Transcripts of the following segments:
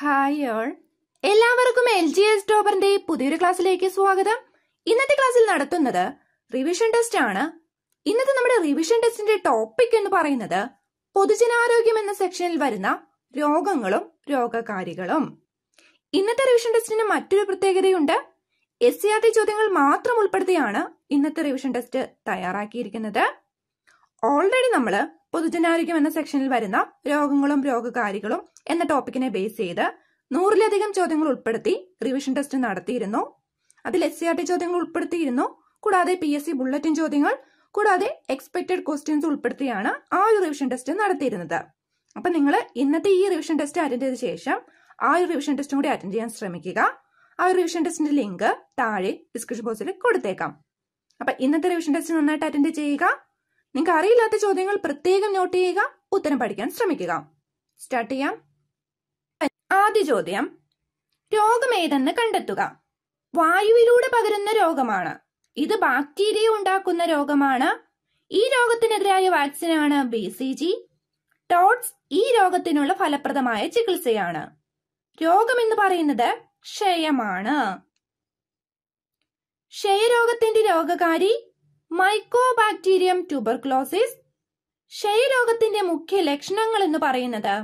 hi all എല്ലാവർക്കും L G S ടോബറിന്റെ പുതിയൊരു ക്ലാസ്സിലേക്ക് സ്വാഗതം ഇന്നത്തെ ക്ലാസ്സിൽ നടത്തുന്നത് റിവിഷൻ ടെസ്റ്റ് ആണ് ഇന്നത്തെ നമ്മുടെ റിവിഷൻ ടെസ്റ്റിന്റെ ടോപ്പിക് എന്ന് പറയുന്നത് പൊതുജനാരോഗ്യം എന്ന സെക്ഷനിൽ വരുന്ന രോഗങ്ങളും രോഗകാരികളും ഇന്നത്തെ റിവിഷൻ ടെസ്റ്റിന് മറ്റൊരു പ്രത്യേകതയുണ്ട് എസ് സി ആർ ടി ചോദ്യങ്ങൾ മാത്രം ഉൾപ്പെടുത്തിയാണ് ഇന്നത്തെ റിവിഷൻ ടെസ്റ്റ് തയ്യാറാക്കിയിരിക്കുന്നത് ഓൾറെഡി നമ്മൾ പൊതുജനാരോഗ്യം എന്ന സെക്ഷനിൽ വരുന്ന രോഗങ്ങളും രോഗകാരികളും എന്ന ടോപ്പിക്കിനെ ബേസ് ചെയ്ത് നൂറിലധികം ചോദ്യങ്ങൾ ഉൾപ്പെടുത്തി റിവിഷൻ ടെസ്റ്റ് നടത്തിയിരുന്നു അതിൽ എസ് സി ആർ ടി ചോദ്യങ്ങൾ ഉൾപ്പെടുത്തിയിരുന്നു കൂടാതെ പി എസ് സി ബുള്ളറ്റിൻ ചോദ്യങ്ങൾ കൂടാതെ എക്സ്പെക്റ്റഡ് ക്വസ്റ്റ്യൻസ് ഉൾപ്പെടുത്തിയാണ് ആ ഒരു റിവിഷൻ ടെസ്റ്റ് നടത്തിയിരുന്നത് അപ്പൊ നിങ്ങൾ ഇന്നത്തെ ഈ റിവിഷൻ ടെസ്റ്റ് അറ്റൻഡ് ചെയ്ത ശേഷം ആ ഒരു റിവിഷൻ ടെസ്റ്റും കൂടി അറ്റൻഡ് ചെയ്യാൻ ശ്രമിക്കുക ആ ഒരു റിവിഷൻ ടെസ്റ്റിന്റെ ലിങ്ക് താഴെ ഡിസ്ക്രിപ്ഷൻ ബോക്സിൽ കൊടുത്തേക്കാം അപ്പൊ ഇന്നത്തെ റിവിഷൻ ടെസ്റ്റ് നന്നായിട്ട് അറ്റൻഡ് ചെയ്യുക നിങ്ങൾക്ക് അറിയില്ലാത്ത ചോദ്യങ്ങൾ പ്രത്യേകം നോട്ട് ചെയ്യുക ഉത്തരം പഠിക്കാൻ ശ്രമിക്കുക സ്റ്റാർട്ട് ചെയ്യാം ആദ്യ ചോദ്യം രോഗമേതെന്ന് കണ്ടെത്തുക വായുവിലൂടെ പകരുന്ന രോഗമാണ് ഇത് ബാക്ടീരിയ ഉണ്ടാക്കുന്ന രോഗമാണ് ഈ രോഗത്തിനെതിരായ വാക്സിനാണ് ബി സി ജി ടോട്ട്സ് ഈ രോഗത്തിനുള്ള ഫലപ്രദമായ ചികിത്സയാണ് രോഗം എന്ന് പറയുന്നത് ക്ഷയമാണ് ക്ഷയരോഗത്തിന്റെ രോഗകാരി മൈക്കോബാക്ടീരിയം ട്യൂബർക്ലോസിസ് ക്ഷയരോഗത്തിന്റെ മുഖ്യ ലക്ഷണങ്ങൾ എന്ന് പറയുന്നത്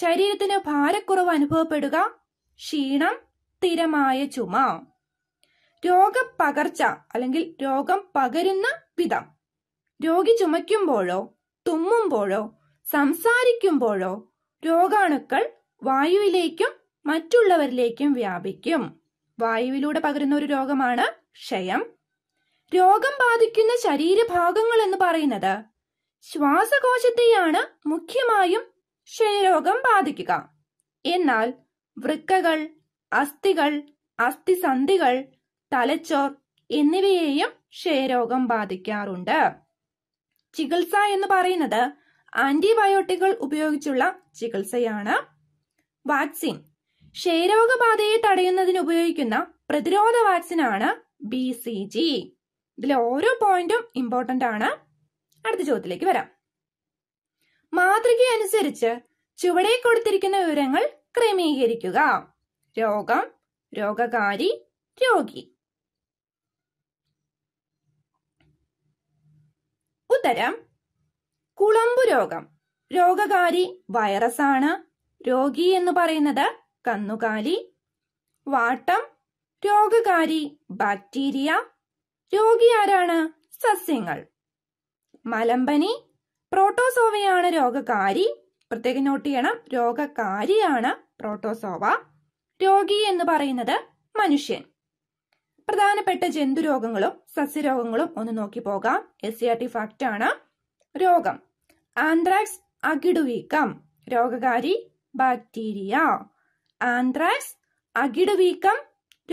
ശരീരത്തിന് ഭാരക്കുറവ് അനുഭവപ്പെടുക ക്ഷീണം സ്ഥിരമായ ചുമ രോഗപ്പകർച്ച അല്ലെങ്കിൽ രോഗം പകരുന്ന വിധം രോഗി ചുമയ്ക്കുമ്പോഴോ തുമ്മുമ്പോഴോ സംസാരിക്കുമ്പോഴോ രോഗാണുക്കൾ വായുവിലേക്കും മറ്റുള്ളവരിലേക്കും വ്യാപിക്കും വായുവിലൂടെ പകരുന്ന ഒരു രോഗമാണ് ക്ഷയം രോഗം ബാധിക്കുന്ന ശരീരഭാഗങ്ങൾ എന്ന് പറയുന്നത് ശ്വാസകോശത്തെയാണ് മുഖ്യമായും ക്ഷയരോഗം ബാധിക്കുക എന്നാൽ വൃക്കകൾ അസ്ഥികൾ അസ്ഥിസന്ധികൾ തലച്ചോർ എന്നിവയെയും ക്ഷയരോഗം ബാധിക്കാറുണ്ട് ചികിത്സ എന്ന് പറയുന്നത് ആന്റിബയോട്ടിക്കുകൾ ഉപയോഗിച്ചുള്ള ചികിത്സയാണ് വാക്സിൻ ക്ഷയരോഗബാധയെ തടയുന്നതിന് ഉപയോഗിക്കുന്ന പ്രതിരോധ വാക്സിനാണ് ബി സി ജി ഇതിലെ ഓരോ പോയിന്റും ഇമ്പോർട്ടന്റ് ആണ് അടുത്ത ചോദ്യത്തിലേക്ക് വരാം മാതൃകയനുസരിച്ച് ചുവടെ കൊടുത്തിരിക്കുന്ന വിവരങ്ങൾ ക്രമീകരിക്കുക രോഗം രോഗകാരി രോഗി ഉത്തരം കുളമ്പു രോഗം രോഗകാരി വൈറസാണ് രോഗി എന്ന് പറയുന്നത് കന്നുകാലി വാട്ടം രോഗകാരി ബാക്ടീരിയ രോഗി ആരാണ് സസ്യങ്ങൾ മലമ്പനി പ്രോട്ടോസോവയാണ് രോഗകാരി പ്രത്യേകം നോട്ട് ചെയ്യണം രോഗകാരിയാണ് പ്രോട്ടോസോവ രോഗി എന്ന് പറയുന്നത് മനുഷ്യൻ പ്രധാനപ്പെട്ട ജന്തുരോഗങ്ങളും സസ്യരോഗങ്ങളും ഒന്ന് നോക്കി പോകാം S C R T fact ആണ് രോഗം ആന്ത്രാക്സ് അകിടുവീക്കം രോഗകാരി ബാക്ടീരിയ ആന്ത്രാക്സ് അകിടുവീക്കം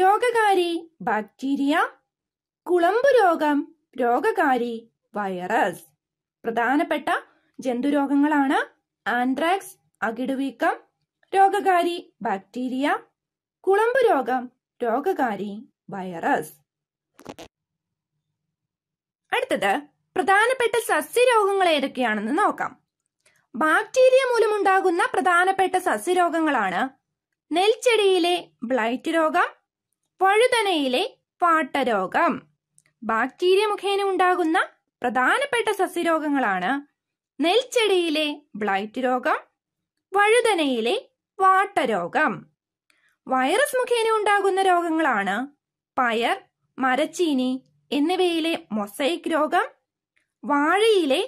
രോഗകാരി ബാക്ടീരിയ കുളമ്പു രോഗം രോഗകാരി വൈറസ് പ്രധാനപ്പെട്ട ജന്തുരോഗങ്ങളാണ് ആൻഡ്രാക്സ് അകിടുവീക്കം രോഗകാരി ബാക്ടീരിയ കുളമ്പു രോഗം രോഗകാരി വൈറസ് അടുത്തത് പ്രധാനപ്പെട്ട സസ്യരോഗങ്ങൾ ഏതൊക്കെയാണെന്ന് നോക്കാം ബാക്ടീരിയ മൂലമുണ്ടാകുന്ന പ്രധാനപ്പെട്ട സസ്യരോഗങ്ങളാണ് നെൽച്ചെടിയിലെ ബ്ലൈറ്റ് രോഗം വഴുതനയിലെ പാട്ടരോഗം ബാക്ടീരിയ മുഖേന ഉണ്ടാകുന്ന പ്രധാനപ്പെട്ട സസ്യരോഗങ്ങളാണ് നെൽച്ചെടിയിലെ ബ്ലൈറ്റ് രോഗം വഴുതനയിലെ വാട്ടരോഗം വൈറസ് മുഖേന ഉണ്ടാകുന്ന രോഗങ്ങളാണ് പയർ മരച്ചീനി എന്നിവയിലെ മൊസൈക് രോഗം വാഴയിലെ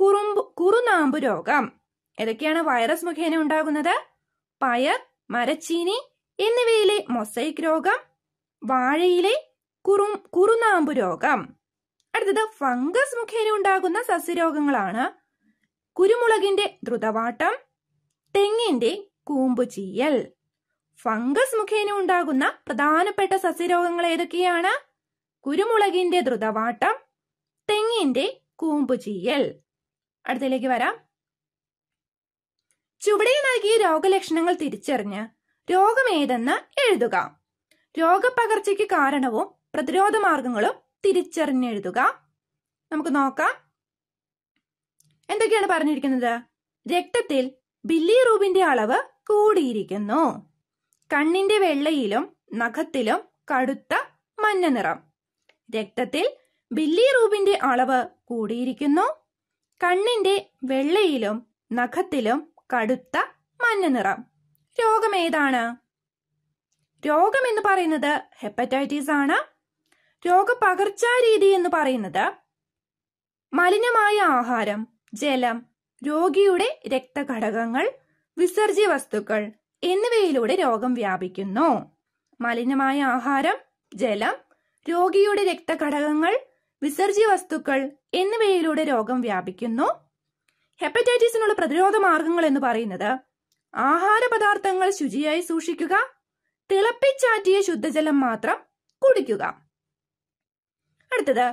കുറുമ്പ് കുറുനാമ്പ് രോഗം ഇതൊക്കെയാണ് വൈറസ് മുഖേന ഉണ്ടാകുന്നത് പയർ മരച്ചീനി എന്നിവയിലെ മൊസൈക് രോഗം വാഴയിലെ കുറും കുറുനാമ്പു രോഗം അടുത്തത് ഫംഗസ് മുഖേന ഉണ്ടാകുന്ന സസ്യരോഗങ്ങളാണ് കുരുമുളകിന്റെ ദ്രുതവാട്ടം തെങ്ങിന്റെ കൂമ്പുചീയൽ ഫംഗസ് മുഖേന ഉണ്ടാകുന്ന പ്രധാനപ്പെട്ട സസ്യരോഗങ്ങൾ ഏതൊക്കെയാണ് കുരുമുളകിന്റെ ദ്രുതവാട്ടം തെങ്ങിന്റെ കൂമ്പുചീയൽ അടുത്തതിലേക്ക് വരാം ചുവടെ നൽകിയ രോഗലക്ഷണങ്ങൾ തിരിച്ചറിഞ്ഞ് രോഗമേതെന്ന് എഴുതുക രോഗപകർച്ചയ്ക്ക് കാരണവും പ്രതിരോധ മാർഗങ്ങളും തിരിച്ചറിഞ്ഞെഴുതുക നമുക്ക് നോക്കാം എന്തൊക്കെയാണ് പറഞ്ഞിരിക്കുന്നത് രക്തത്തിൽ ബില്ലിറൂബിന്റെ അളവ് കൂടിയിരിക്കുന്നു കണ്ണിന്റെ വെള്ളയിലും നഖത്തിലും കടുത്ത മഞ്ഞ നിറം രക്തത്തിൽ ബില്ലിറൂബിന്റെ അളവ് കൂടിയിരിക്കുന്നു കണ്ണിന്റെ വെള്ളയിലും നഖത്തിലും കടുത്ത മഞ്ഞ നിറം ഏതാണ് രോഗം എന്ന് പറയുന്നത് ഹെപ്പറ്റൈറ്റിസ് ആണ് രോഗപകർച്ചാരീതി എന്ന് പറയുന്നത് മലിനമായ ആഹാരം ജലം രോഗിയുടെ രക്തഘടകങ്ങൾ വിസർജ്യ വസ്തുക്കൾ എന്നിവയിലൂടെ രോഗം വ്യാപിക്കുന്നു മലിനമായ ആഹാരം ജലം രോഗിയുടെ രക്തഘടകങ്ങൾ വിസർജ്യ വസ്തുക്കൾ എന്നിവയിലൂടെ രോഗം വ്യാപിക്കുന്നു ഹെപ്പറ്റൈറ്റിസിനുള്ള പ്രതിരോധ മാർഗങ്ങൾ എന്ന് പറയുന്നത് ആഹാര പദാർത്ഥങ്ങൾ ശുചിയായി സൂക്ഷിക്കുക തിളപ്പിച്ചാറ്റിയ ശുദ്ധജലം മാത്രം കുടിക്കുക അടുത്തത്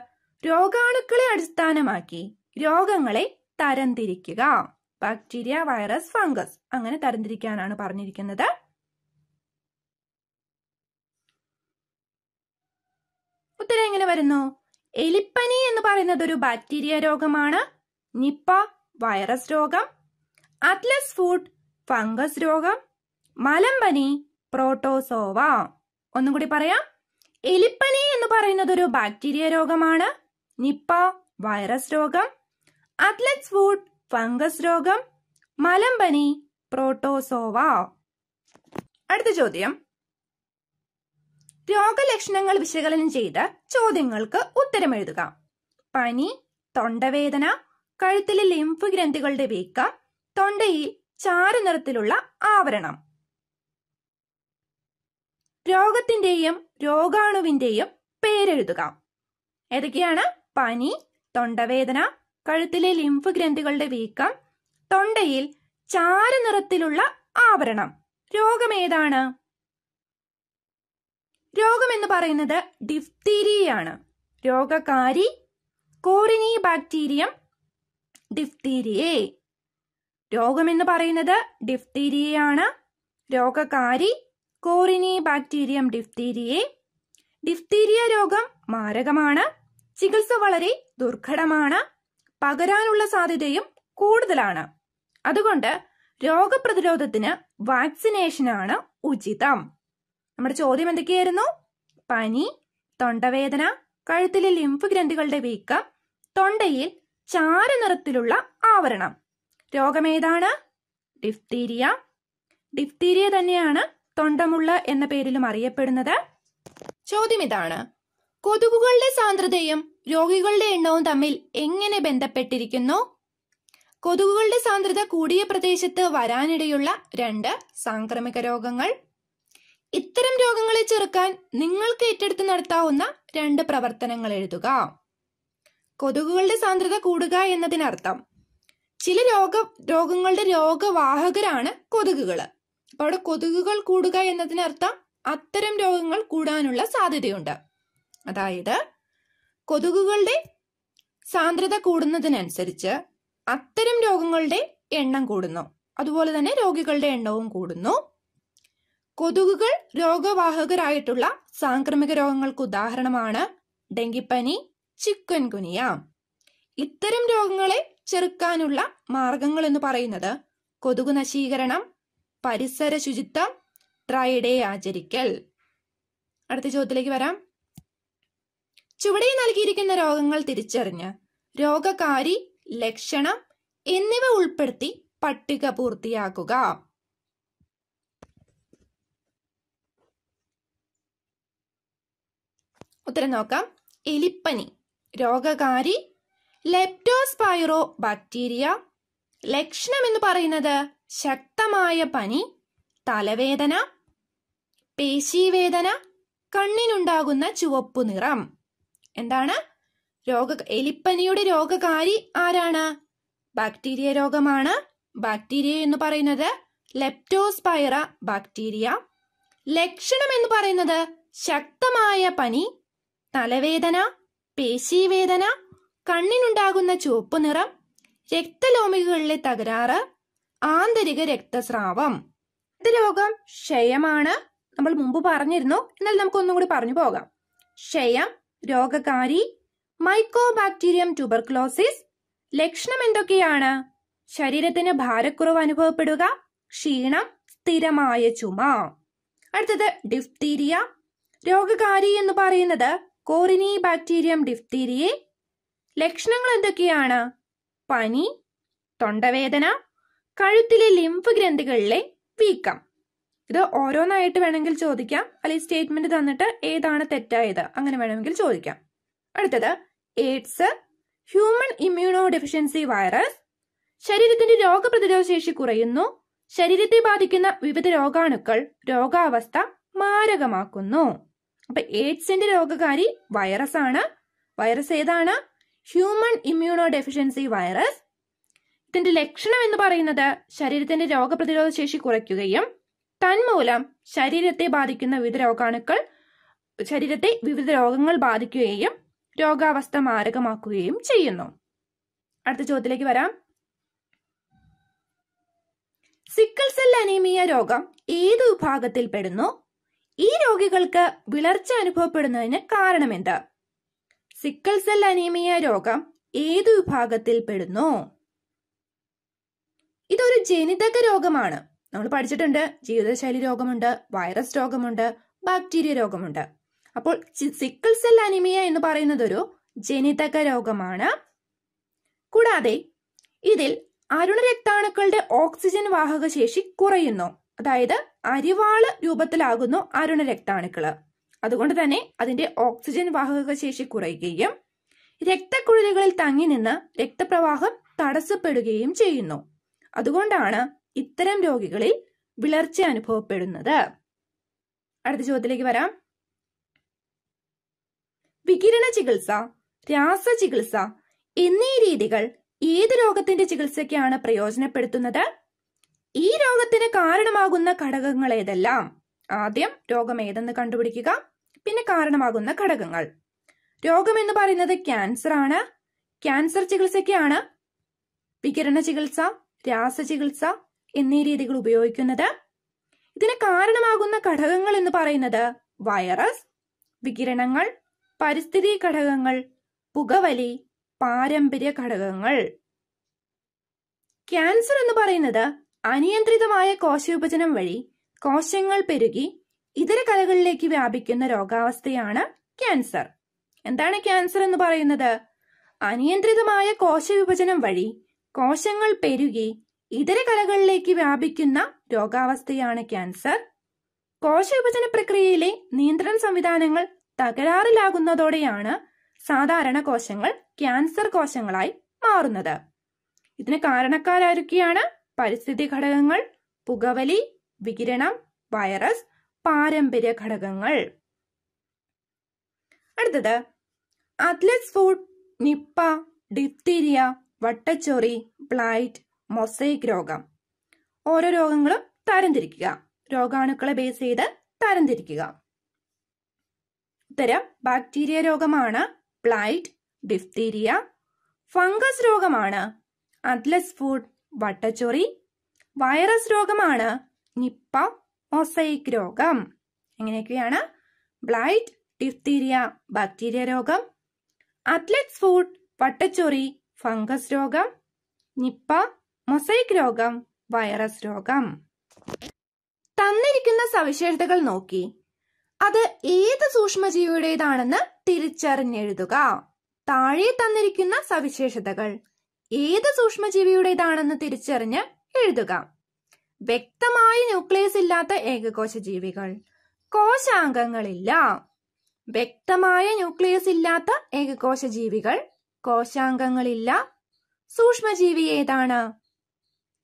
രോഗാണുക്കളെ അടിസ്ഥാനമാക്കി രോഗങ്ങളെ തരംതിരിക്കുക ബാക്ടീരിയ വൈറസ് ഫംഗസ് അങ്ങനെ തരംതിരിക്കാനാണ് പറഞ്ഞിരിക്കുന്നത് ഉത്തരം എങ്ങനെ വരുന്നു എലിപ്പനി എന്ന് പറയുന്നത് ഒരു ബാക്ടീരിയ രോഗമാണ് നിപ്പ വൈറസ് രോഗം അത്ലസ് ഫുഡ് ഫംഗസ് രോഗം മലമ്പനി പ്രോട്ടോസോവ ഒന്നും കൂടി പറയാം എലിപ്പനി എന്ന് പറയുന്നത് ഒരു ബാക്ടീരിയ രോഗമാണ് നിപ്പ വൈറസ് രോഗം അത്ലറ്റ്സ് ഫുഡ് ഫംഗസ് രോഗം മലമ്പനി പ്രോട്ടോസോവ അടുത്ത ചോദ്യം രോഗലക്ഷണങ്ങൾ വിശകലനം ചെയ്ത് ചോദ്യങ്ങൾക്ക് ഉത്തരം എഴുതുക പനി തൊണ്ടവേദന കഴുത്തിലെ ലിംഫ് ഗ്രന്ഥികളുടെ വീക്കം തൊണ്ടയിൽ ചാരനിറത്തിലുള്ള ആവരണം രോഗത്തിന്റെയും രോഗാണുവിന്റെയും പേരെഴുതുക ഏതൊക്കെയാണ് പനി തൊണ്ടവേദന കഴുത്തിലെ ലിംഫ് ഗ്രന്ഥികളുടെ വീക്കം തൊണ്ടയിൽ ചാരനിറത്തിലുള്ള ആവരണം രോഗമേതാണ് രോഗം എന്ന് പറയുന്നത് ഡിഫ്തീരിയയാണ് രോഗകാരി കോറിനി ബാക്ടീരിയം ഡിഫ്തീരിയെ രോഗമെന്ന് പറയുന്നത് ഡിഫ്തീരിയയാണ് രോഗകാരി കോറിനി ബാക്ടീരിയം ഡിഫ്തീരിയെ ഡിഫ്തീരിയ രോഗം മാരകമാണ് ചികിത്സ വളരെ ദുർഘടമാണ് പകരാനുള്ള സാധ്യതയും കൂടുതലാണ് അതുകൊണ്ട് രോഗപ്രതിരോധത്തിന് വാക്സിനേഷനാണ് ഉചിതം നമ്മുടെ ചോദ്യം എന്തൊക്കെയായിരുന്നു പനി തൊണ്ടവേദന കഴുത്തിലെ ലിംഫ് ഗ്രന്ഥികളുടെ വീക്കം തൊണ്ടയിൽ ചാരനിറത്തിലുള്ള ആവരണം രോഗമേതാണ് ഡിഫ്തീരിയ ഡിഫ്തീരിയ തന്നെയാണ് തൊണ്ടമുള്ള എന്ന പേരിലും അറിയപ്പെടുന്നത് ചോദ്യം ഇതാണ് കൊതുകുകളുടെ സാന്ദ്രതയും രോഗികളുടെ എണ്ണവും തമ്മിൽ എങ്ങനെ ബന്ധപ്പെട്ടിരിക്കുന്നു കൊതുകുകളുടെ സാന്ദ്രത കൂടിയ പ്രദേശത്ത് വരാനിടയുള്ള രണ്ട് സാംക്രമിക രോഗങ്ങൾ ഇത്തരം രോഗങ്ങളെ ചെറുക്കാൻ നിങ്ങൾക്ക് ഏറ്റെടുത്ത് നടത്താവുന്ന രണ്ട് പ്രവർത്തനങ്ങൾ എഴുതുക കൊതുകുകളുടെ സാന്ദ്രത കൂടുക എന്നതിനർത്ഥം ചില രോഗ രോഗങ്ങളുടെ രോഗവാഹകരാണ് കൊതുകുകൾ അപ്പൊ അവിടെ കൊതുകുകൾ കൂടുക എന്നതിനർത്ഥം അത്തരം രോഗങ്ങൾ കൂടാനുള്ള സാധ്യതയുണ്ട് അതായത് കൊതുകുകളുടെ സാന്ദ്രത കൂടുന്നതിനനുസരിച്ച് അത്തരം രോഗങ്ങളുടെ എണ്ണം കൂടുന്നു അതുപോലെ തന്നെ രോഗികളുടെ എണ്ണവും കൂടുന്നു കൊതുകുകൾ രോഗവാഹകരായിട്ടുള്ള സാംക്രമിക രോഗങ്ങൾക്ക് ഉദാഹരണമാണ് ഡെങ്കിപ്പനി ചിക്കൻ കുനിയ ഇത്തരം രോഗങ്ങളെ ചെറുക്കാനുള്ള മാർഗങ്ങൾ എന്ന് പറയുന്നത് കൊതുകു നശീകരണം പരിസര ശുചിത്വം ട്രൈഡേ ആചരിക്കൽ അടുത്ത ചോദ്യത്തിലേക്ക് വരാം ചുവടെ നൽകിയിരിക്കുന്ന രോഗങ്ങൾ തിരിച്ചറിഞ്ഞ് രോഗകാരി ലക്ഷണം എന്നിവ ഉൾപ്പെടുത്തി പട്ടിക പൂർത്തിയാക്കുക ഉത്തരം നോക്കാം എലിപ്പനി രോഗകാരി ലെപ്റ്റോസ്പൈറോ ബാക്ടീരിയ ലക്ഷണം എന്ന് പറയുന്നത് ശക്തമായ പനി തലവേദന പേശീവേദന കണ്ണിനുണ്ടാകുന്ന ചുവപ്പു നിറം എന്താണ് രോഗ എലിപ്പനിയുടെ രോഗകാരി ആരാണ് ബാക്ടീരിയ രോഗമാണ് ബാക്ടീരിയ എന്ന് പറയുന്നത് ലെപ്റ്റോസ്പൈറ ബാക്ടീരിയ ലക്ഷണം എന്ന് പറയുന്നത് ശക്തമായ പനി തലവേദന പേശീവേദന കണ്ണിനുണ്ടാകുന്ന ചുവപ്പ് നിറം രക്തലോമികളിലെ തകരാറ് ആന്തരിക രക്തസ്രാവം രോഗം ക്ഷയമാണ് നമ്മൾ മുമ്പ് പറഞ്ഞിരുന്നു എന്നാൽ നമുക്ക് ഒന്നും കൂടി പറഞ്ഞു പോകാം ക്ഷയം രോഗകാരി മൈക്കോബാക്ടീരിയം ട്യൂബർക്ലോസിസ് ലക്ഷണം എന്തൊക്കെയാണ് ശരീരത്തിന് ഭാരക്കുറവ് അനുഭവപ്പെടുക ക്ഷീണം സ്ഥിരമായ ചുമ അടുത്തത് ഡിഫ്തീരിയ രോഗകാരി എന്ന് പറയുന്നത് കോറിനി ബാക്ടീരിയം ഡിഫ്തീരിയെ ലക്ഷണങ്ങൾ എന്തൊക്കെയാണ് പനി തൊണ്ടവേദന കഴുത്തിലെ ലിംഫ് ഗ്രന്ഥികളിലെ വീക്കം ഇത് ഓരോന്നായിട്ട് വേണമെങ്കിൽ ചോദിക്കാം അല്ലെങ്കിൽ സ്റ്റേറ്റ്മെന്റ് തന്നിട്ട് ഏതാണ് തെറ്റായത് അങ്ങനെ വേണമെങ്കിൽ ചോദിക്കാം അടുത്തത് AIDS human immunodeficiency virus ശരീരത്തിന്റെ രോഗപ്രതിരോധ ശേഷി കുറയുന്നു ശരീരത്തെ ബാധിക്കുന്ന വിവിധ രോഗാണുക്കൾ രോഗാവസ്ഥ മാരകമാക്കുന്നു അപ്പൊ എയ്ഡ്സിന്റെ രോഗകാരി വൈറസ് ആണ് വൈറസ് ഏതാണ് ഹ്യൂമൻ ഇമ്മ്യൂണോ ഡെഫിഷ്യൻസി വൈറസ് ഇതിന്റെ ലക്ഷണം എന്ന് പറയുന്നത് ശരീരത്തിന്റെ രോഗപ്രതിരോധ ശേഷി കുറയ്ക്കുകയും തന്മൂലം ശരീരത്തെ ബാധിക്കുന്ന വിവിധ രോഗാണുക്കൾ ശരീരത്തെ വിവിധ രോഗങ്ങൾ ബാധിക്കുകയും രോഗാവസ്ഥ മാരകമാക്കുകയും ചെയ്യുന്നു അടുത്ത ചോദ്യത്തിലേക്ക് വരാം സിക്കിൾ സെൽ അനീമിയ രോഗം ഏത് വിഭാഗത്തിൽ പെടുന്നു ഈ രോഗികൾക്ക് വിളർച്ച അനുഭവപ്പെടുന്നതിന് കാരണമെന്ത് സിക്കിൾ സെൽ അനീമിയ രോഗം ഏത് വിഭാഗത്തിൽ പെടുന്നു ഇതൊരു ജനിതക രോഗമാണ് നമ്മൾ പഠിച്ചിട്ടുണ്ട് ജീവിതശൈലി രോഗമുണ്ട് വൈറസ് രോഗമുണ്ട് ബാക്ടീരിയ രോഗമുണ്ട് അപ്പോൾ സിക്കിൾ സെൽ അനിമിയ എന്ന് പറയുന്നത് ഒരു ജനിതക രോഗമാണ് കൂടാതെ ഇതിൽ അരുണരക്താണുക്കളുടെ ഓക്സിജൻ വാഹക ശേഷി കുറയുന്നു അതായത് അരിവാള് രൂപത്തിലാകുന്നു അരുണരക്താണുക്കള് അതുകൊണ്ട് തന്നെ അതിന്റെ ഓക്സിജൻ വാഹക ശേഷി കുറയുകയും രക്തക്കുഴലുകളിൽ തങ്ങി നിന്ന് രക്തപ്രവാഹം തടസ്സപ്പെടുകയും ചെയ്യുന്നു അതുകൊണ്ടാണ് ഇത്തരം രോഗികളിൽ വിളർച്ച അനുഭവപ്പെടുന്നത് അടുത്ത ചോദ്യത്തിലേക്ക് വരാം വികിരണ ചികിത്സ രാസ ചികിത്സ എന്നീ രീതികൾ ഏത് രോഗത്തിന്റെ ചികിത്സയ്ക്കാണ് പ്രയോജനപ്പെടുത്തുന്നത് ഈ രോഗത്തിന് കാരണമാകുന്ന ഘടകങ്ങൾ ഏതെല്ലാം ആദ്യം രോഗം ഏതെന്ന് കണ്ടുപിടിക്കുക പിന്നെ കാരണമാകുന്ന ഘടകങ്ങൾ രോഗം എന്ന് പറയുന്നത് ക്യാൻസർ ആണ് ക്യാൻസർ ചികിത്സയ്ക്കാണ് വികിരണ ചികിത്സ രാസചികിത്സ എന്നീ രീതികൾ ഉപയോഗിക്കുന്നത് ഇതിന് കാരണമാകുന്ന ഘടകങ്ങൾ എന്ന് പറയുന്നത് വൈറസ് വികിരണങ്ങൾ പരിസ്ഥിതി ഘടകങ്ങൾ പുകവലി പാരമ്പര്യ ഘടകങ്ങൾ ക്യാൻസർ എന്ന് പറയുന്നത് അനിയന്ത്രിതമായ കോശവിഭജനം വഴി കോശങ്ങൾ പെരുകി ഇതര കലകളിലേക്ക് വ്യാപിക്കുന്ന രോഗാവസ്ഥയാണ് ക്യാൻസർ എന്താണ് ക്യാൻസർ എന്ന് പറയുന്നത് അനിയന്ത്രിതമായ കോശവിഭജനം വഴി കോശങ്ങൾ പെരുകി ഇതര കലകളിലേക്ക് വ്യാപിക്കുന്ന രോഗാവസ്ഥയാണ് ക്യാൻസർ കോശവിഭജന പ്രക്രിയയിലെ നിയന്ത്രണ സംവിധാനങ്ങൾ തകരാറിലാകുന്നതോടെയാണ് സാധാരണ കോശങ്ങൾ ക്യാൻസർ കോശങ്ങളായി മാറുന്നത് ഇതിന് കാരണക്കാരൊക്കെയാണ് പരിസ്ഥിതി ഘടകങ്ങൾ പുകവലി വികിരണം വൈറസ് പാരമ്പര്യ ഘടകങ്ങൾ അടുത്തത് അത്ലറ്റ്സ് ഫുഡ് നിപ്പ ഡിപ്തീരിയ വട്ടച്ചൊറി പ്ലൈറ്റ് മൊസൈക് രോഗം ഓരോ രോഗങ്ങളും തരംതിരിക്കുക രോഗാണുക്കളെ ബേസ് ചെയ്ത് തരംതിരിക്കുക ഉത്തരം ബാക്ടീരിയ രോഗമാണ് പ്ലൈറ്റ് ഡിഫ്തീരിയ ഫംഗസ് രോഗമാണ് അത്ലസ് ഫുഡ് വട്ടച്ചൊറി വൈറസ് രോഗമാണ് നിപ്പ മൊസൈക് രോഗം എങ്ങനെയൊക്കെയാണ് ബ്ലൈറ്റ് ഡിഫ്തീരിയ ബാക്ടീരിയ രോഗം അത്ലറ്റ്സ് ഫുഡ് വട്ടച്ചൊറി ഫംഗസ് രോഗം നിപ്പ മൊസൈക് രോഗം വൈറസ് രോഗം തന്നിരിക്കുന്ന സവിശേഷതകൾ നോക്കി അത് ഏത് സൂക്ഷ്മജീവിയുടേതാണെന്ന് തിരിച്ചറിഞ്ഞെഴുതുക താഴെ തന്നിരിക്കുന്ന സവിശേഷതകൾ ഏത് സൂക്ഷ്മജീവിയുടേതാണെന്ന് തിരിച്ചറിഞ്ഞ് എഴുതുക വ്യക്തമായ ന്യൂക്ലിയസ് ഇല്ലാത്ത ഏകകോശ ജീവികൾ കോശാംഗങ്ങളില്ല വ്യക്തമായ ന്യൂക്ലിയസ് ഇല്ലാത്ത ഏകകോശ ജീവികൾ കോശാംഗങ്ങളില്ല സൂക്ഷ്മജീവി ഏതാണ്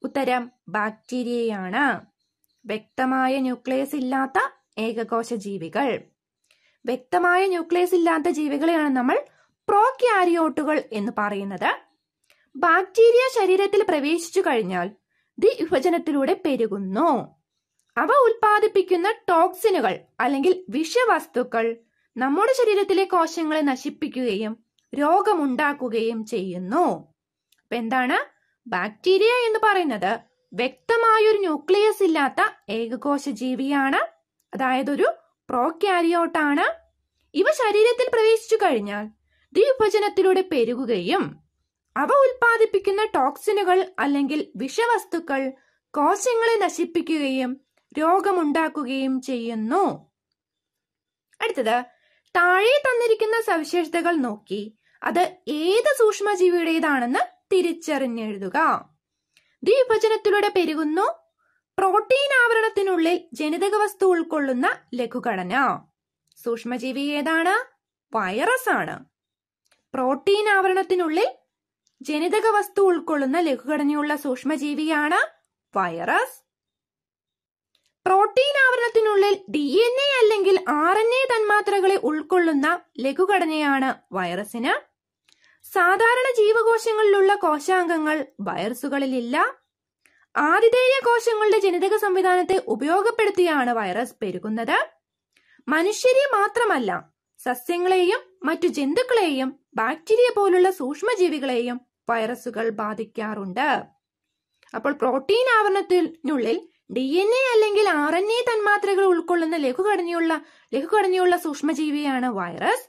ഉത്തരം ബാക്ടീരിയയാണ് വ്യക്തമായ ന്യൂക്ലിയസ് ഇല്ലാത്ത ഏകകോശ ജീവികൾ വ്യക്തമായ ന്യൂക്ലിയസ് ഇല്ലാത്ത ജീവികളെയാണ് നമ്മൾ പ്രോക്യാരിയോട്ടുകൾ എന്ന് പറയുന്നത് ബാക്ടീരിയ ശരീരത്തിൽ പ്രവേശിച്ചു കഴിഞ്ഞാൽ വിഭജനത്തിലൂടെ പെരുകുന്നു അവ ഉൽപ്പാദിപ്പിക്കുന്ന ടോക്സിനുകൾ അല്ലെങ്കിൽ വിഷവസ്തുക്കൾ നമ്മുടെ ശരീരത്തിലെ കോശങ്ങളെ നശിപ്പിക്കുകയും രോഗമുണ്ടാക്കുകയും ചെയ്യുന്നു അപ്പൊ എന്താണ് ബാക്ടീരിയ എന്ന് പറയുന്നത് വ്യക്തമായൊരു ന്യൂക്ലിയസ് ഇല്ലാത്ത ഏകകോശ ജീവിയാണ് അതായത് ഒരു പ്രോക്യാരിയോട്ടാണ് ഇവ ശരീരത്തിൽ പ്രവേശിച്ചു കഴിഞ്ഞാൽ ദ്വിഭജനത്തിലൂടെ പെരുകുകയും അവ ഉൽപ്പാദിപ്പിക്കുന്ന ടോക്സിനുകൾ അല്ലെങ്കിൽ വിഷവസ്തുക്കൾ കോശങ്ങളെ നശിപ്പിക്കുകയും രോഗമുണ്ടാക്കുകയും ചെയ്യുന്നു അടുത്തത് താഴെ തന്നിരിക്കുന്ന സവിശേഷതകൾ നോക്കി അത് ഏത് സൂക്ഷ്മജീവിയുടേതാണെന്ന് തിരിച്ചറിഞ്ഞെഴുതുക ദ്വിഭജനത്തിലൂടെ പെരുകുന്നു പ്രോട്ടീൻ ആവരണത്തിനുള്ളിൽ ജനിതക വസ്തു ഉൾക്കൊള്ളുന്ന ലഘുഘടന സൂക്ഷ്മജീവി ഏതാണ് വൈറസ് ആണ് പ്രോട്ടീൻ ആവരണത്തിനുള്ളിൽ ജനിതക വസ്തു ഉൾക്കൊള്ളുന്ന ലഘുഘടനയുള്ള സൂക്ഷ്മജീവിയാണ് വൈറസ് പ്രോട്ടീൻ ആവരണത്തിനുള്ളിൽ ഡി എൻ എ അല്ലെങ്കിൽ ആർ എൻ എ തന്മാത്രകളെ ഉൾക്കൊള്ളുന്ന ലഘുഘടനയാണ് വൈറസിന് സാധാരണ ജീവകോശങ്ങളിലുള്ള കോശാംഗങ്ങൾ വൈറസുകളിലില്ല ആതിഥേയ കോശങ്ങളുടെ ജനിതക സംവിധാനത്തെ ഉപയോഗപ്പെടുത്തിയാണ് വൈറസ് പെരുകുന്നത് മനുഷ്യരെ മാത്രമല്ല സസ്യങ്ങളെയും മറ്റു ജന്തുക്കളെയും ബാക്ടീരിയ പോലുള്ള സൂക്ഷ്മജീവികളെയും വൈറസുകൾ ബാധിക്കാറുണ്ട് അപ്പോൾ പ്രോട്ടീൻ ആവരണത്തിനുള്ളിൽ ഡി എൻ എ അല്ലെങ്കിൽ ആർ എൻ എ തന്മാത്രകൾ ഉൾക്കൊള്ളുന്ന ലഘുഘടനയുള്ള ലഘുഘടനയുള്ള സൂക്ഷ്മജീവിയാണ് വൈറസ്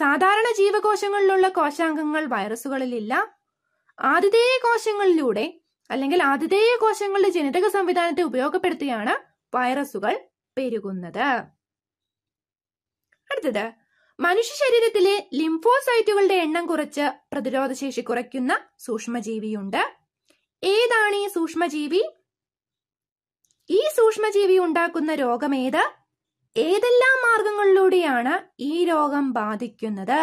സാധാരണ ജീവകോശങ്ങളിലുള്ള കോശാംഗങ്ങൾ വൈറസുകളിലില്ല ആതിഥേയ കോശങ്ങളിലൂടെ അല്ലെങ്കിൽ ആതിഥേയ കോശങ്ങളുടെ ജനിതക സംവിധാനത്തെ ഉപയോഗപ്പെടുത്തിയാണ് വൈറസുകൾ പെരുകുന്നത് അടുത്തത് മനുഷ്യ ശരീരത്തിലെ ലിംഫോസൈറ്റുകളുടെ എണ്ണം കുറച്ച് പ്രതിരോധശേഷി കുറയ്ക്കുന്ന സൂക്ഷ്മജീവിയുണ്ട് ഏതാണ് ഈ സൂക്ഷ്മജീവി ഈ സൂക്ഷ്മജീവി ഉണ്ടാക്കുന്ന രോഗമേത് ഏതെല്ലാം മാർഗങ്ങളിലൂടെയാണ് ഈ രോഗം ബാധിക്കുന്നത്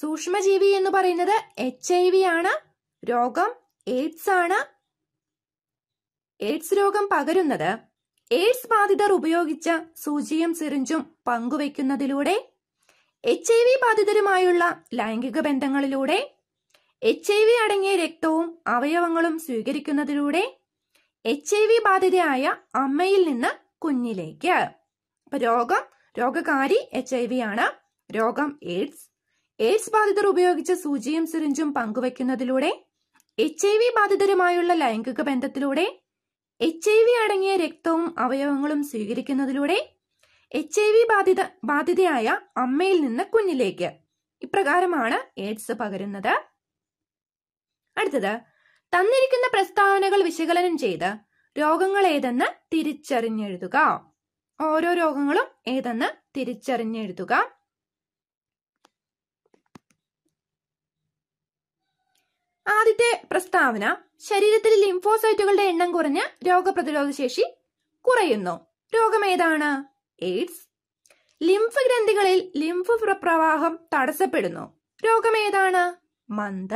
സൂക്ഷ്മജീവി എന്ന് പറയുന്നത് എച്ച് ഐ വി ആണ് രോഗം എയ്ഡ്സ് ആണ് എയ്ഡ്സ് രോഗം പകരുന്നത് എയ്ഡ്സ് ബാധിതർ ഉപയോഗിച്ച സൂചിയും സിറിഞ്ചും പങ്കുവെക്കുന്നതിലൂടെ എച്ച് ഐ വി ബാധിതരുമായുള്ള ലൈംഗിക ബന്ധങ്ങളിലൂടെ എച്ച് ഐ വി അടങ്ങിയ രക്തവും അവയവങ്ങളും സ്വീകരിക്കുന്നതിലൂടെ എച്ച് ഐ വി ബാധിതയായ അമ്മയിൽ നിന്ന് കുഞ്ഞിലേക്ക് അപ്പൊ രോഗം രോഗകാരി എച്ച് ഐ വി ആണ് രോഗം എയ്ഡ്സ് എയ്ഡ്സ് ബാധിതർ ഉപയോഗിച്ച സൂചിയും സിറിഞ്ചും പങ്കുവെക്കുന്നതിലൂടെ എച്ച് ഐ വി ബാധിതരുമായുള്ള ലൈംഗിക ബന്ധത്തിലൂടെ എച്ച് ഐ വി അടങ്ങിയ രക്തവും അവയവങ്ങളും സ്വീകരിക്കുന്നതിലൂടെ എച്ച് ഐ വി ബാധിത ബാധിതയായ അമ്മയിൽ നിന്ന് കുഞ്ഞിലേക്ക് ഇപ്രകാരമാണ് എയ്ഡ്സ് പകരുന്നത് അടുത്തത് തന്നിരിക്കുന്ന പ്രസ്താവനകൾ വിശകലനം ചെയ്ത് രോഗങ്ങൾ ഏതെന്ന് തിരിച്ചറിഞ്ഞെഴുതുക ഓരോ രോഗങ്ങളും ഏതെന്ന് തിരിച്ചറിഞ്ഞെഴുതുക ആദ്യത്തെ പ്രസ്താവന ശരീരത്തിൽ ലിംഫോസൈറ്റുകളുടെ എണ്ണം കുറഞ്ഞ് രോഗപ്രതിരോധ ശേഷി കുറയുന്നു രോഗം ഏതാണ് എയ്ഡ്സ് ലിംഫ് ഗ്രന്ഥികളിൽ ലിംഫ് പ്രവാഹം തടസ്സപ്പെടുന്നു രോഗം ഏതാണ് മന്ദ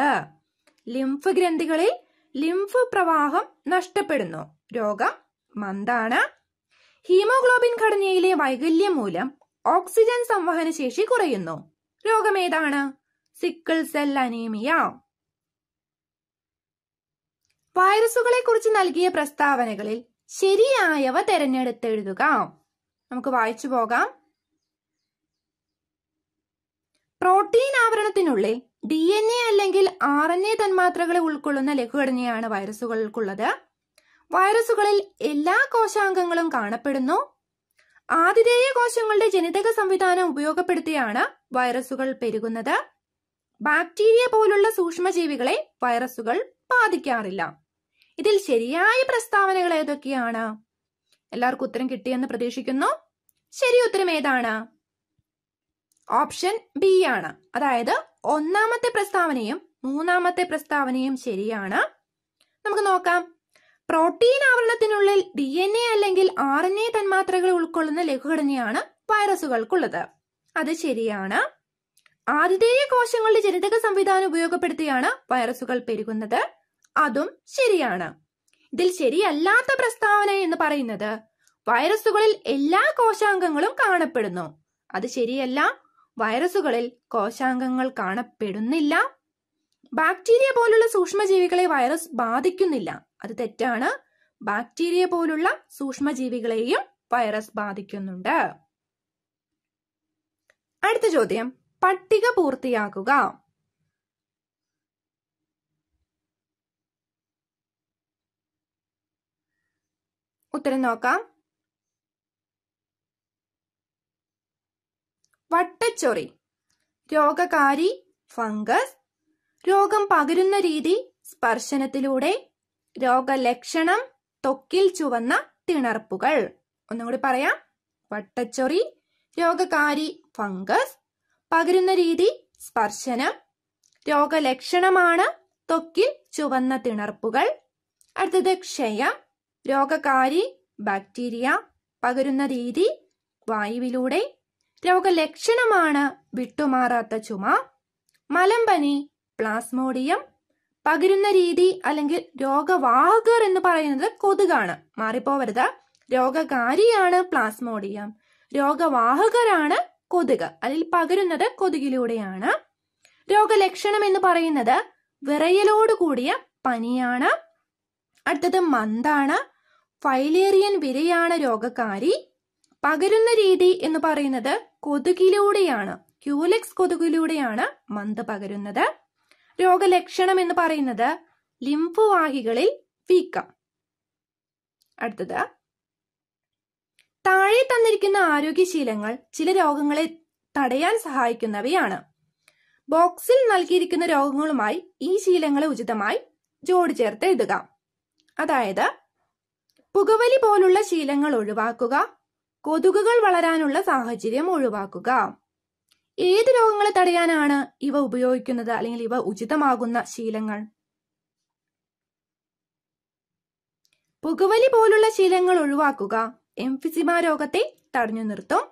ലിംഫ് ഗ്രന്ഥികളിൽ ലിംഫ് പ്രവാഹം നഷ്ടപ്പെടുന്നു രോഗം മന്ദാണ് ഹീമോഗ്ലോബിൻ ഘടനയിലെ വൈകല്യം മൂലം ഓക്സിജൻ സംവഹന ശേഷി കുറയുന്നു രോഗമേതാണ് സിക്കിൾ സെൽ അനീമിയ വൈറസുകളെ കുറിച്ച് നൽകിയ പ്രസ്താവനകളിൽ ശരിയായവ തെരഞ്ഞെടുത്തെഴുതുക നമുക്ക് വായിച്ചു പോകാം പ്രോട്ടീൻ ആവരണത്തിനുള്ളിൽ ഡി എൻ എ അല്ലെങ്കിൽ ആർ എൻ എ തന്മാത്രകളെ ഉൾക്കൊള്ളുന്ന ലഘുഘടനയാണ് വൈറസുകൾക്കുള്ളത് വൈറസുകളിൽ എല്ലാ കോശാംഗങ്ങളും കാണപ്പെടുന്നു ആതിഥേയ കോശങ്ങളുടെ ജനിതക സംവിധാനം ഉപയോഗപ്പെടുത്തിയാണ് വൈറസുകൾ പെരുകുന്നത് ബാക്ടീരിയ പോലുള്ള സൂക്ഷ്മജീവികളെ വൈറസുകൾ ബാധിക്കാറില്ല ഇതിൽ ശരിയായ പ്രസ്താവനകൾ ഏതൊക്കെയാണ് എല്ലാവർക്കും ഉത്തരം കിട്ടിയെന്ന് പ്രതീക്ഷിക്കുന്നു ശരി ഉത്തരം ഏതാണ് ഓപ്ഷൻ ബി ആണ് അതായത് ഒന്നാമത്തെ പ്രസ്താവനയും മൂന്നാമത്തെ പ്രസ്താവനയും ശരിയാണ് നമുക്ക് നോക്കാം പ്രോട്ടീൻ ആവരണത്തിനുള്ളിൽ ഡി എൻ എ അല്ലെങ്കിൽ ആർ എൻ എ തന്മാത്രകൾ ഉൾക്കൊള്ളുന്ന ലഘുഘടനയാണ് വൈറസുകൾക്കുള്ളത് അത് ശരിയാണ് ആതിഥേയ കോശങ്ങളുടെ ജനിതക സംവിധാനം ഉപയോഗപ്പെടുത്തിയാണ് വൈറസുകൾ പെരുകുന്നത് അതും ശരിയാണ് ഇതിൽ ശരിയല്ലാത്ത പ്രസ്താവന എന്ന് പറയുന്നത് വൈറസുകളിൽ എല്ലാ കോശാംഗങ്ങളും കാണപ്പെടുന്നു അത് ശരിയല്ല വൈറസുകളിൽ കോശാംഗങ്ങൾ കാണപ്പെടുന്നില്ല ബാക്ടീരിയ പോലുള്ള സൂക്ഷ്മജീവികളെ വൈറസ് ബാധിക്കുന്നില്ല അത് തെറ്റാണ് ബാക്ടീരിയ പോലുള്ള സൂക്ഷ്മജീവികളെയും വൈറസ് ബാധിക്കുന്നുണ്ട് അടുത്ത ചോദ്യം പട്ടിക പൂർത്തിയാക്കുക ഉത്തരം നോക്കാം വട്ടച്ചൊറി രോഗകാരി ഫംഗസ് രോഗം പകരുന്ന രീതി സ്പർശനത്തിലൂടെ രോഗലക്ഷണം തൊക്കിൽ ചുവന്ന തിണർപ്പുകൾ ഒന്നുകൂടി പറയാം വട്ടച്ചൊറി രോഗകാരി ഫംഗസ് പകരുന്ന രീതി സ്പർശനം രോഗലക്ഷണമാണ് തൊക്കിൽ ചുവന്ന തിണർപ്പുകൾ അടുത്തത് ക്ഷയം രോഗകാരി ബാക്ടീരിയ പകരുന്ന രീതി വായുവിലൂടെ രോഗലക്ഷണമാണ് വിട്ടുമാറാത്ത ചുമ മലമ്പനി പ്ലാസ്മോഡിയം പകരുന്ന രീതി അല്ലെങ്കിൽ രോഗവാഹകർ എന്ന് പറയുന്നത് കൊതുകാണ് മാറിപ്പോവരുത് രോഗകാരിയാണ് പ്ലാസ്മോഡിയം രോഗവാഹകരാണ് കൊതുക് അല്ലെങ്കിൽ പകരുന്നത് കൊതുകിലൂടെയാണ് രോഗലക്ഷണം എന്ന് പറയുന്നത് വിറയലോട് കൂടിയ പനിയാണ് അടുത്തത് മന്താണ് ഫൈലേറിയൻ വിരയാണ് രോഗകാരി പകരുന്ന രീതി എന്ന് പറയുന്നത് കൊതുകിലൂടെയാണ് ക്യൂലെക്സ് കൊതുകിലൂടെയാണ് മന്ത് പകരുന്നത് രോഗലക്ഷണം എന്ന് പറയുന്നത് ലിംഫുവാഹികളിൽ വീക്കം അടുത്തത് താഴെ തന്നിരിക്കുന്ന ആരോഗ്യശീലങ്ങൾ ചില രോഗങ്ങളെ തടയാൻ സഹായിക്കുന്നവയാണ് ബോക്സിൽ നൽകിയിരിക്കുന്ന രോഗങ്ങളുമായി ഈ ശീലങ്ങളെ ഉചിതമായി ജോഡി ചേർത്ത് എഴുതുക അതായത് പുകവലി പോലുള്ള ശീലങ്ങൾ ഒഴിവാക്കുക കൊതുകുകൾ വളരാനുള്ള സാഹചര്യം ഒഴിവാക്കുക ഏത് രോഗങ്ങളെ തടയാനാണ് ഇവ ഉപയോഗിക്കുന്നത് അല്ലെങ്കിൽ ഇവ ഉചിതമാകുന്ന ശീലങ്ങൾ പുകവലി പോലുള്ള ശീലങ്ങൾ ഒഴിവാക്കുക എംഫിസിമ രോഗത്തെ തടഞ്ഞു നിർത്തും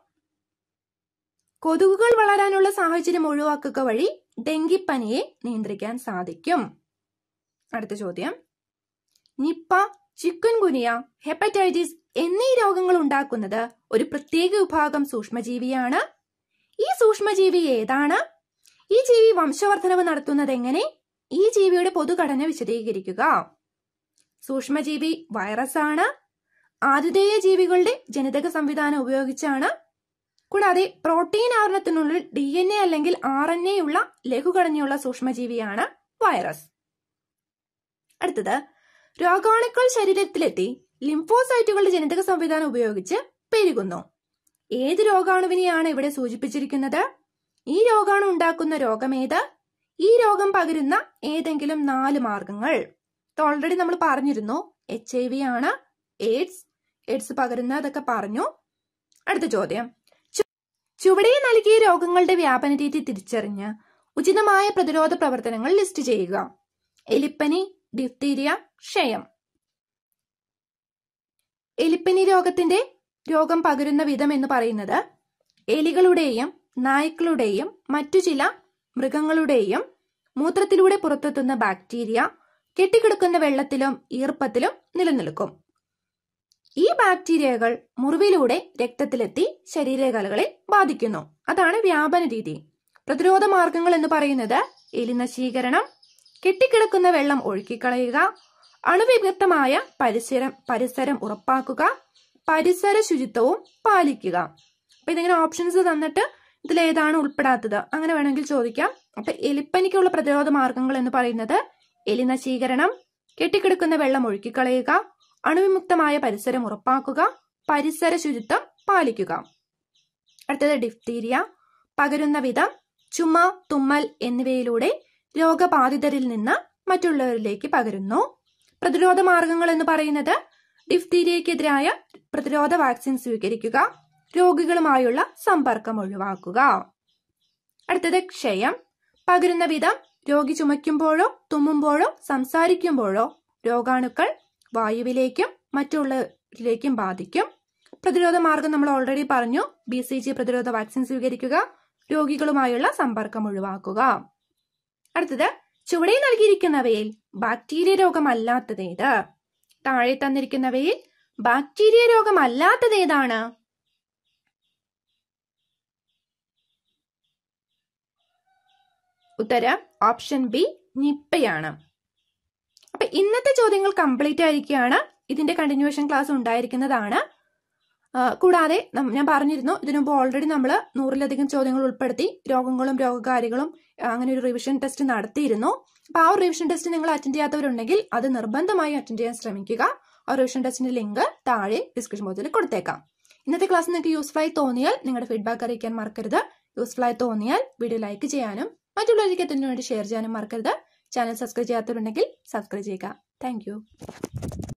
കൊതുകുകൾ വളരാനുള്ള സാഹചര്യം ഒഴിവാക്കുക വഴി ഡെങ്കിപ്പനിയെ നിയന്ത്രിക്കാൻ സാധിക്കും അടുത്ത ചോദ്യം നിപ്പ ചിക്കൻ ഗുനിയ ഹെപ്പറ്റൈറ്റിസ് എന്നീ രോഗങ്ങൾ ഉണ്ടാക്കുന്നത് ഒരു പ്രത്യേക വിഭാഗം സൂക്ഷ്മജീവിയാണ് ഈ സൂക്ഷ്മജീവി ഏതാണ് ഈ ജീവി വംശവർദ്ധനവ് നടത്തുന്നത് എങ്ങനെ ഈ ജീവിയുടെ പൊതുഘടന വിശദീകരിക്കുക സൂക്ഷ്മജീവി വൈറസ് ആണ് ആതിഥേയ ജീവികളുടെ ജനിതക സംവിധാനം ഉപയോഗിച്ചാണ് കൂടാതെ പ്രോട്ടീൻ ആവരണത്തിനുള്ളിൽ ഡി എൻ എ അല്ലെങ്കിൽ ആർ എൻ എ ഉള്ള ലഘുഘടനയുള്ള സൂക്ഷ്മജീവിയാണ് വൈറസ് അടുത്തത് രോഗാണുക്കൾ ശരീരത്തിലെത്തി ലിംഫോസൈറ്റുകളുടെ ജനിതക സംവിധാനം ഉപയോഗിച്ച് പെരുകുന്നു ഏത് രോഗാണുവിനെയാണ് ഇവിടെ സൂചിപ്പിച്ചിരിക്കുന്നത് ഈ രോഗാണു ഉണ്ടാക്കുന്ന രോഗമേത് ഈ രോഗം പകരുന്ന ഏതെങ്കിലും നാല് മാർഗങ്ങൾ ഓൾറെഡി നമ്മൾ പറഞ്ഞിരുന്നു എച്ച് ഐ വി ആണ് എയ്ഡ്സ് എയ്ഡ്സ് പകരുന്ന അതൊക്കെ പറഞ്ഞു അടുത്ത ചോദ്യം ചുവടെ നൽകിയ രോഗങ്ങളുടെ വ്യാപന രീതി തിരിച്ചറിഞ്ഞ് ഉചിതമായ പ്രതിരോധ പ്രവർത്തനങ്ങൾ ലിസ്റ്റ് ചെയ്യുക എലിപ്പനി ഡിഫ്തീരിയ ക്ഷയം എലിപ്പനി രോഗത്തിന്റെ രോഗം പകരുന്ന വിധം എന്ന് പറയുന്നത് എലികളുടെയും നായ്ക്കളുടെയും മറ്റു ചില മൃഗങ്ങളുടെയും മൂത്രത്തിലൂടെ പുറത്തെത്തുന്ന ബാക്ടീരിയ കെട്ടിക്കിടക്കുന്ന വെള്ളത്തിലും ഈർപ്പത്തിലും നിലനിൽക്കും ഈ ബാക്ടീരിയകൾ മുറിവിലൂടെ രക്തത്തിലെത്തി ശരീരകലകളെ ബാധിക്കുന്നു അതാണ് വ്യാപന രീതി പ്രതിരോധ മാർഗങ്ങൾ എന്ന് പറയുന്നത് എലിനശീകരണം കെട്ടിക്കിടക്കുന്ന വെള്ളം ഒഴുക്കിക്കളയുക അണുവിമുക്തമായ പരിസരം പരിസരം ഉറപ്പാക്കുക പരിസര ശുചിത്വവും പാലിക്കുക അപ്പൊ ഇതിങ്ങനെ ഓപ്ഷൻസ് തന്നിട്ട് ഇതിൽ ഏതാണ് ഉൾപ്പെടാത്തത് അങ്ങനെ വേണമെങ്കിൽ ചോദിക്കാം അപ്പൊ എലിപ്പനിക്കുള്ള പ്രതിരോധ മാർഗങ്ങൾ എന്ന് പറയുന്നത് എലി കെട്ടിക്കിടക്കുന്ന വെള്ളം ഒഴുക്കിക്കളയുക അണുവിമുക്തമായ പരിസരം ഉറപ്പാക്കുക പരിസര ശുചിത്വം പാലിക്കുക അടുത്തത് ഡിഫ്തീരിയ പകരുന്ന വിധം ചുമ തുമ്മൽ എന്നിവയിലൂടെ രോഗബാധിതരിൽ നിന്ന് മറ്റുള്ളവരിലേക്ക് പകരുന്നു പ്രതിരോധ മാർഗങ്ങൾ എന്ന് പറയുന്നത് ഡിഫ്തീരിയക്കെതിരായ പ്രതിരോധ വാക്സിൻ സ്വീകരിക്കുക രോഗികളുമായുള്ള സമ്പർക്കം ഒഴിവാക്കുക അടുത്തത് ക്ഷയം പകരുന്ന വിധം രോഗി ചുമയ്ക്കുമ്പോഴോ തുമ്മുമ്പോഴോ സംസാരിക്കുമ്പോഴോ രോഗാണുക്കൾ വായുവിലേക്കും മറ്റുള്ളവരിലേക്കും ബാധിക്കും പ്രതിരോധ മാർഗം നമ്മൾ ഓൾറെഡി പറഞ്ഞു ബി സി ജി പ്രതിരോധ വാക്സിൻ സ്വീകരിക്കുക രോഗികളുമായുള്ള സമ്പർക്കം ഒഴിവാക്കുക അടുത്തത് ചുവടെ നൽകിയിരിക്കുന്നവയിൽ ബാക്ടീരിയ രോഗമല്ലാത്തതേത് താഴെ തന്നിരിക്കുന്നവയിൽ ബാക്ടീരിയ രോഗമല്ലാത്തതേതാണ് ഉത്തരം ഓപ്ഷൻ ബി നിപ്പയാണ് അപ്പൊ ഇന്നത്തെ ചോദ്യങ്ങൾ കംപ്ലീറ്റ് ആയിരിക്കുകയാണ് ഇതിന്റെ കണ്ടിന്യൂവേഷൻ ക്ലാസ് ഉണ്ടായിരിക്കുന്നതാണ് കൂടാതെ ഞാൻ പറഞ്ഞിരുന്നു ഇതിനു ഓൾറെഡി നമ്മൾ നൂറിലധികം ചോദ്യങ്ങൾ ഉൾപ്പെടുത്തി രോഗങ്ങളും രോഗകാരികളും അങ്ങനെ ഒരു റിവിഷൻ ടെസ്റ്റ് നടത്തിയിരുന്നു അപ്പൊ ആ ഒരു റിവിഷൻ ടെസ്റ്റ് നിങ്ങൾ അറ്റൻഡ് ചെയ്യാത്തവരുണ്ടെങ്കിൽ അത് നിർബന്ധമായി അറ്റൻഡ് ചെയ്യാൻ ശ്രമിക്കുക ആ റിവിഷൻ ടെസ്റ്റിന്റെ ലിങ്ക് താഴെ ഡിസ്ക്രിപ്ഷൻ ബോക്സിൽ കൊടുത്തേക്കാം ഇന്നത്തെ ക്ലാസ് നിങ്ങൾക്ക് യൂസ്ഫുൾ ആയി തോന്നിയാൽ നിങ്ങളുടെ ഫീഡ്ബാക്ക് അറിയിക്കാൻ മറക്കരുത് യൂസ്ഫുൾ ആയി തോന്നിയാൽ വീഡിയോ ലൈക്ക് ചെയ്യാനും മറ്റുള്ളവർക്ക് എത്തുന്നതിന് വേണ്ടി ഷെയർ ചെയ്യാനും മറക്കരുത് ചാനൽ സബ്സ്ക്രൈബ് ചെയ്യാത്തവരുണ്ടെങ്കിൽ സബ്സ്ക്രൈബ് ചെയ്യുക താങ്ക്